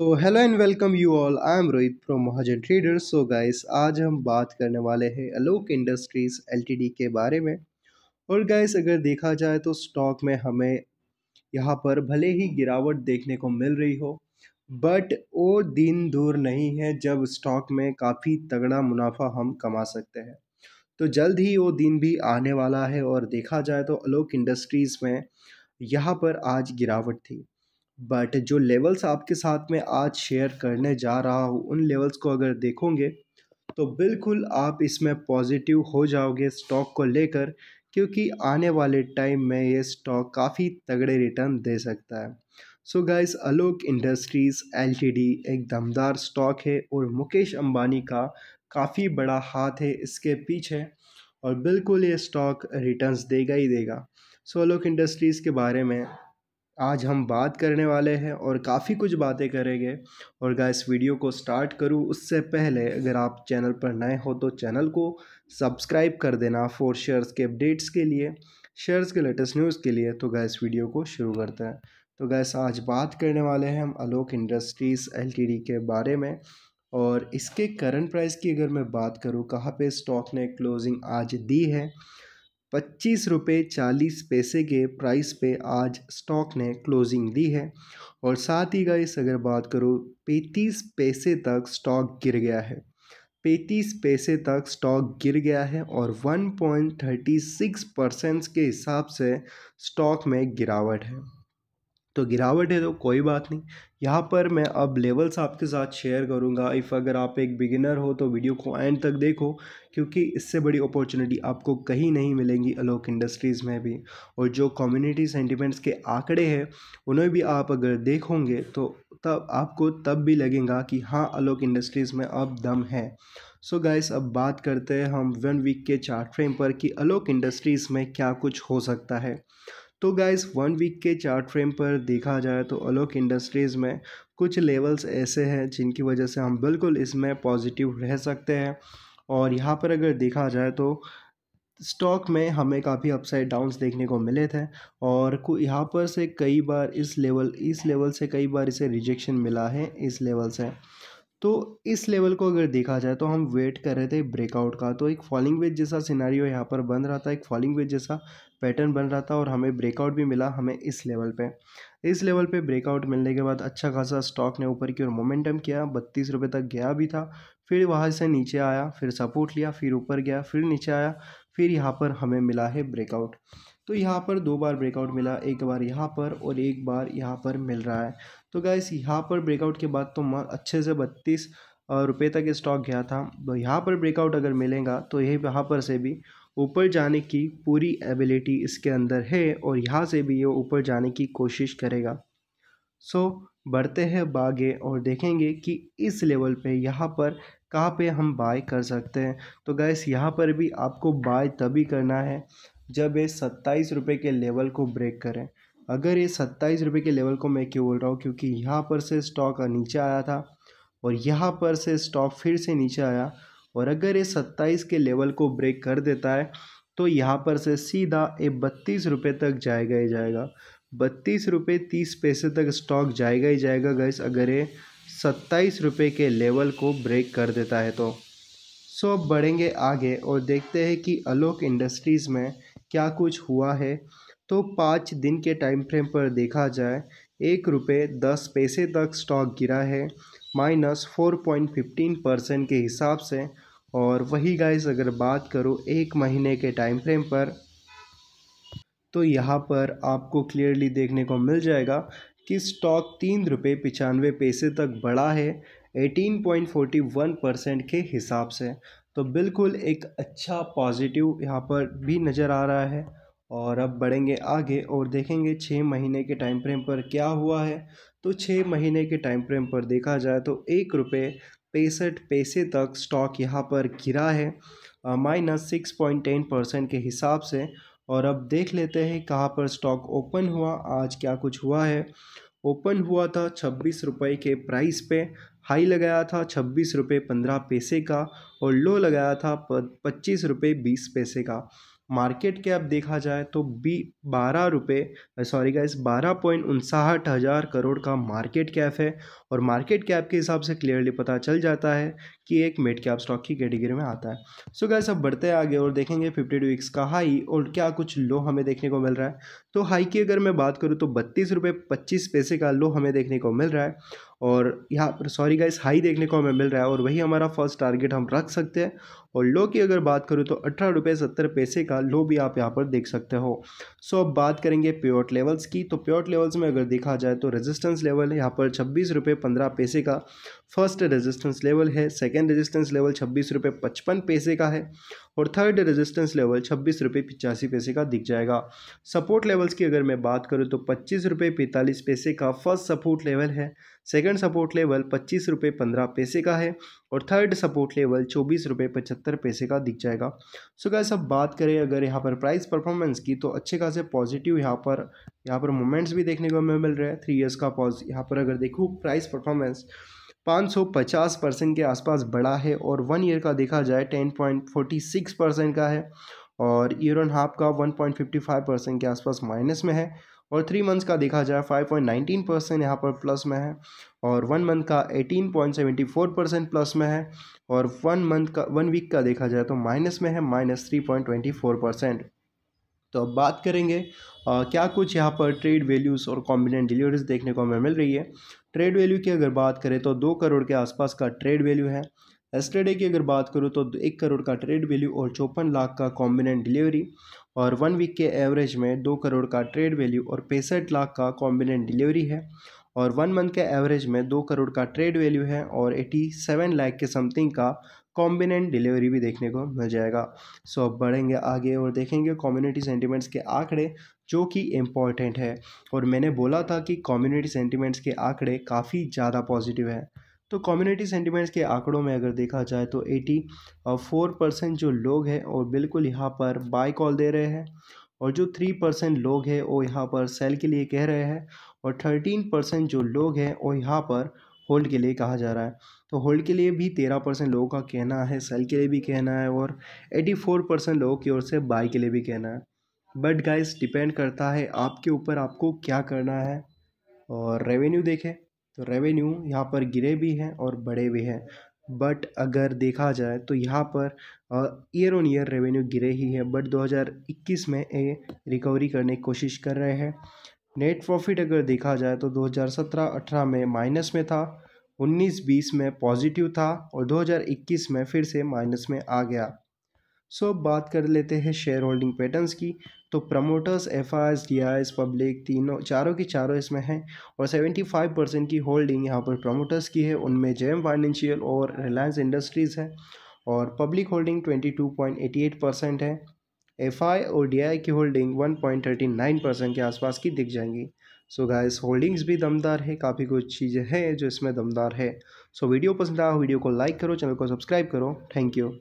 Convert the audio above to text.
तो hello and welcome you all I am Rohit from Mahajan trader so guys आज हम बात करने वाले हैं अलोक इंडस्ट्रीज़ एलटीडी के बारे में और गाइस अगर देखा जाए तो स्टॉक में हमें यहाँ पर भले ही गिरावट देखने को मिल रही हो बट वो दिन दूर नहीं है जब स्टॉक में काफ़ी तगड़ा मुनाफा हम कमा सकते हैं तो जल्द ही वो दिन भी आने वाला है और देखा जाए तो अलोक इंडस्ट्रीज़ में यहाँ पर आज गिरावट थी बट जो लेवल्स आपके साथ में आज शेयर करने जा रहा हूँ उन लेवल्स को अगर देखोगे तो बिल्कुल आप इसमें पॉजिटिव हो जाओगे स्टॉक को लेकर क्योंकि आने वाले टाइम में ये स्टॉक काफ़ी तगड़े रिटर्न दे सकता है so guys Alok industries LTD एक दमदार स्टॉक है और मुकेश अंबानी का काफ़ी बड़ा हाथ है इसके पीछे और बिल्कुल ये स्टॉक रिटर्न्स देगा ही देगा सो अलोक इंडस्ट्रीज़ के बारे में आज हम बात करने वाले हैं और काफ़ी कुछ बातें करेंगे और इस वीडियो को स्टार्ट करूं उससे पहले अगर आप चैनल पर नए हो तो चैनल को सब्सक्राइब कर देना फॉर शेयर्स के अपडेट्स के लिए शेयर्स के लेटेस्ट न्यूज़ के लिए तो गैस वीडियो को शुरू करते हैं तो गैस आज बात करने वाले हैं हम अलोक इंडस्ट्रीज़ एल के बारे में और इसके करंट प्राइस की अगर मैं बात करूँ कहाँ पर स्टॉक ने क्लोजिंग आज दी है पच्चीस रुपये चालीस पैसे के प्राइस पे आज स्टॉक ने क्लोजिंग दी है और साथ ही गाइस अगर बात करो पैंतीस पैसे तक स्टॉक गिर गया है पैंतीस पैसे तक स्टॉक गिर गया है और one point thirty six percent के हिसाब से स्टॉक में गिरावट है तो गिरावट है तो कोई बात नहीं यहाँ पर मैं अब लेवल्स आपके साथ शेयर करूँगा इफ़ अगर आप एक बिगिनर हो तो वीडियो को एंड तक देखो क्योंकि इससे बड़ी अपॉर्चुनिटी आपको कहीं नहीं मिलेंगी अलोक इंडस्ट्रीज़ में भी और जो कम्युनिटी सेंटिमेंट्स के आंकड़े हैं उन्हें भी आप अगर देखोगे तो तब आपको तब भी लगेगा कि हाँ अलोक इंडस्ट्रीज़ में अब दम है सो so गाइस अब बात करते हैं हम वन वीक के चार्ट फ्रेम पर कि अलोक इंडस्ट्रीज़ में क्या कुछ हो सकता है तो गाइस वन वीक के चार्ट फ्रेम पर देखा जाए तो अलोक इंडस्ट्रीज़ में कुछ लेवल्स ऐसे हैं जिनकी वजह से हम बिल्कुल इसमें पॉजिटिव रह सकते हैं और यहाँ पर अगर देखा जाए तो स्टॉक में हमें काफ़ी अपसाइड डाउन्स देखने को मिले थे और यहाँ पर से कई बार इस लेवल इस लेवल से कई बार इसे रिजेक्शन मिला है इस लेवल से तो इस लेवल को अगर देखा जाए तो हम वेट कर रहे थे ब्रेकआउट का तो एक फॉलिंग वेज जैसा सिनारी यहाँ पर बन रहा था एक फॉलिंग वेज जैसा पैटर्न बन रहा था और हमें ब्रेकआउट भी मिला हमें इस लेवल पे इस लेवल पे ब्रेकआउट मिलने के बाद अच्छा खासा स्टॉक ने ऊपर की ओर मोमेंटम किया बत्तीस रुपये तक गया भी था फिर वहाँ से नीचे आया फिर सपोर्ट लिया फिर ऊपर गया फिर नीचे आया फिर यहाँ पर हमें मिला है ब्रेकआउट तो यहाँ पर दो बार ब्रेकआउट मिला एक बार यहाँ पर और एक बार यहाँ पर मिल रहा है तो गैस यहाँ पर ब्रेकआउट के बाद तो माल अच्छे से बत्तीस रुपये तक स्टॉक गया था तो यहाँ पर ब्रेकआउट अगर मिलेगा तो यही यहाँ पर से भी ऊपर जाने की पूरी एबिलिटी इसके अंदर है और यहाँ से भी ये ऊपर जाने की कोशिश करेगा सो so, बढ़ते हैं बागे और देखेंगे कि इस लेवल पे यहाँ पर कहाँ पे हम बाय कर सकते हैं तो गैस यहाँ पर भी आपको बाय तभी करना है जब ये सत्ताईस रुपये के लेवल को ब्रेक करें अगर ये सत्ताईस रुपये के लेवल को मैं क्यों बोल रहा हूँ क्योंकि यहाँ पर से स्टॉक नीचे आया था और यहाँ पर से स्टॉक फिर से नीचे आया और अगर ये सत्ताईस के लेवल को ब्रेक कर देता है तो यहाँ पर से सीधा ये बत्तीस रुपये तक जाएगा ही जाएगा बत्तीस रुपये तीस पैसे तक स्टॉक जाएगा ही जाएगा गैस अगर ये सत्ताईस रुपये के लेवल को ब्रेक कर देता है तो सो अब बढ़ेंगे आगे और देखते हैं कि अलोक इंडस्ट्रीज़ में क्या कुछ हुआ है तो पाँच दिन के टाइम फ्रेम पर देखा जाए एक रुपये दस पैसे तक स्टॉक गिरा है minus four point fifteen percent के हिसाब से और वही गाइस अगर बात करो एक महीने के टाइम फ्रेम पर तो यहाँ पर आपको क्लियरली देखने को मिल जाएगा कि स्टॉक तीन रुपये पचानवे पैसे तक बढ़ा है eighteen point forty one percent के हिसाब से तो बिल्कुल एक अच्छा पॉजिटिव यहाँ पर भी नज़र आ रहा है और अब बढ़ेंगे आगे और देखेंगे छः महीने के टाइम फ्रेम पर क्या हुआ है तो छः महीने के टाइम फ्रेम पर देखा जाए तो एक रुपये पैंसठ पैसे तक स्टॉक यहाँ पर गिरा है minus six point ten percent के हिसाब से और अब देख लेते हैं कहाँ पर स्टॉक ओपन हुआ आज क्या कुछ हुआ है ओपन हुआ था छब्बीस रुपये के प्राइस पे हाई लगाया था छब्बीस रुपये पंद्रह पैसे का और लो लगाया था पच्चीस रुपये बीस पैसे का मार्केट कैप देखा जाए तो बी बारह रुपये सॉरी इस बारह पॉइंट उनसाहठ हज़ार करोड़ का मार्केट कैप है और मार्केट कैप के हिसाब से क्लियरली पता चल जाता है कि एक मेड कैप स्टॉक की कैटेगरी में आता है सो so गैस अब बढ़ते आगे और देखेंगे फिफ्टी टू वीक्स का हाई और क्या कुछ लो हमें देखने को मिल रहा है तो हाई की अगर मैं बात करूँ तो बत्तीस रुपये पच्चीस पैसे का लो हमें देखने को मिल रहा है और यहाँ पर सॉरी गाइस हाई देखने को हमें मिल रहा है और वही हमारा फर्स्ट टारगेट हम रख सकते हैं और लो की अगर बात करूँ तो अठारह रुपये सत्तर पैसे का लो भी आप यहाँ पर देख सकते हो सो अब बात करेंगे प्योट लेवल्स की तो प्योट लेवल्स में अगर देखा जाए तो रेजिस्टेंस लेवल यहाँ पर छब्बीस रुपये पंद्रह पैसे का फर्स्ट रेजिस्टेंस लेवल है सेकेंड सेकेंड रेजिस्टेंस लेवल छब्बीस रुपये पचपन पैसे का है और थर्ड रेजिस्टेंस लेवल छब्बीस रुपये पिचासी पैसे का दिख जाएगा सपोर्ट लेवल्स की अगर मैं बात करूँ तो पच्चीस रुपये पैंतालीस पैसे का फर्स्ट सपोर्ट लेवल है सेकेंड सपोर्ट लेवल पच्चीस रुपये पंद्रह पैसे का है और थर्ड सपोर्ट लेवल चौबीस रुपये पचहत्तर पैसे का दिख जाएगा सो क्या सब बात करें अगर यहाँ पर प्राइस परफॉर्मेंस की तो अच्छे खासे पॉजिटिव यहाँ पर यहाँ पर मोमेंट्स भी देखने को हमें मिल रहे हैं थ्री ईयर्स का पॉज यहाँ पर अगर देखूँ प्राइस परफॉर्मेंस 550 परसेंट के आसपास बढ़ा है और वन ईयर का देखा जाए 10.46 परसेंट का है और ईयर ऑन हाफ का 1.55 परसेंट के आसपास माइनस में है और थ्री मंथ्स का देखा जाए 5.19 परसेंट यहाँ पर प्लस में है और वन मंथ का 18.74 परसेंट प्लस में है और वन मंथ का वन वीक का देखा जाए तो माइनस में है minus three point twenty four percent तो अब बात करेंगे आ, क्या कुछ यहाँ पर ट्रेड वैल्यूज़ और कॉम्बिनेंट डिलीवरीज देखने को हमें मिल रही है ट्रेड वैल्यू की अगर बात करें तो दो करोड़ के आसपास का ट्रेड वैल्यू है एस्टरडे की अगर बात करूँ तो एक करोड़ का ट्रेड वैल्यू और चौपन लाख का कॉम्बिनेंट डिलीवरी और वन वीक के एवरेज में दो करोड़ का ट्रेड वैल्यू और पैंसठ लाख का कॉम्बिनेंट डिलीवरी है और वन मंथ के एवरेज में दो करोड़ का ट्रेड वैल्यू है और एटी सेवन लाख के समथिंग का कॉम्बिनेंट डिलीवरी भी देखने को मिल जाएगा सो अब बढ़ेंगे आगे और देखेंगे कम्युनिटी सेंटिमेंट्स के आंकड़े जो कि इम्पॉर्टेंट है और मैंने बोला था कि कम्युनिटी सेंटिमेंट्स के आंकड़े काफ़ी ज़्यादा पॉजिटिव हैं तो कम्युनिटी सेंटिमेंट्स के आंकड़ों में अगर देखा जाए तो एटी फोर परसेंट जो लोग हैं और बिल्कुल यहाँ पर बाय कॉल दे रहे हैं और जो थ्री परसेंट लोग हैं वो यहाँ पर सेल के लिए कह रहे हैं और थर्टीन परसेंट जो लोग हैं वो यहाँ पर होल्ड के लिए कहा जा रहा है तो होल्ड के लिए भी तेरह परसेंट लोगों का कहना है सेल के लिए भी कहना है और एटी फोर परसेंट लोगों की ओर से बाय के लिए भी कहना है बट गाइस डिपेंड करता है आपके ऊपर आपको क्या करना है और रेवेन्यू देखें तो रेवेन्यू यहाँ पर गिरे भी हैं और बढ़े भी हैं बट अगर देखा जाए तो यहाँ per year on year revenue गिरे ही है बट 2021 में ये रिकवरी करने की कोशिश कर रहे हैं नेट प्रॉफिट अगर देखा जाए तो 2017-18 में माइनस में था 19-20 में पॉजिटिव था और 2021 में फिर से माइनस में आ गया सो अब बात कर लेते हैं शेयर होल्डिंग पैटर्न्स की तो promoters F IIs D S public तीनों चारों की चारों इसमें हैं और सेवेंटी फाइव परसेंट की होल्डिंग यहाँ पर प्रमोटर्स की है उनमें जेम फाइनेंशियल और रिलायंस इंडस्ट्रीज़ है और public holding twenty two point eighty eight percent है एफ आई और डी आई की holding one point thirty nine percent के आसपास की दिख जाएंगी सो गाइस होल्डिंग्स भी दमदार है काफ़ी कुछ चीज़ें हैं जो इसमें दमदार है सो so वीडियो पसंद आया वीडियो को लाइक करो चैनल को सब्सक्राइब करो थैंक यू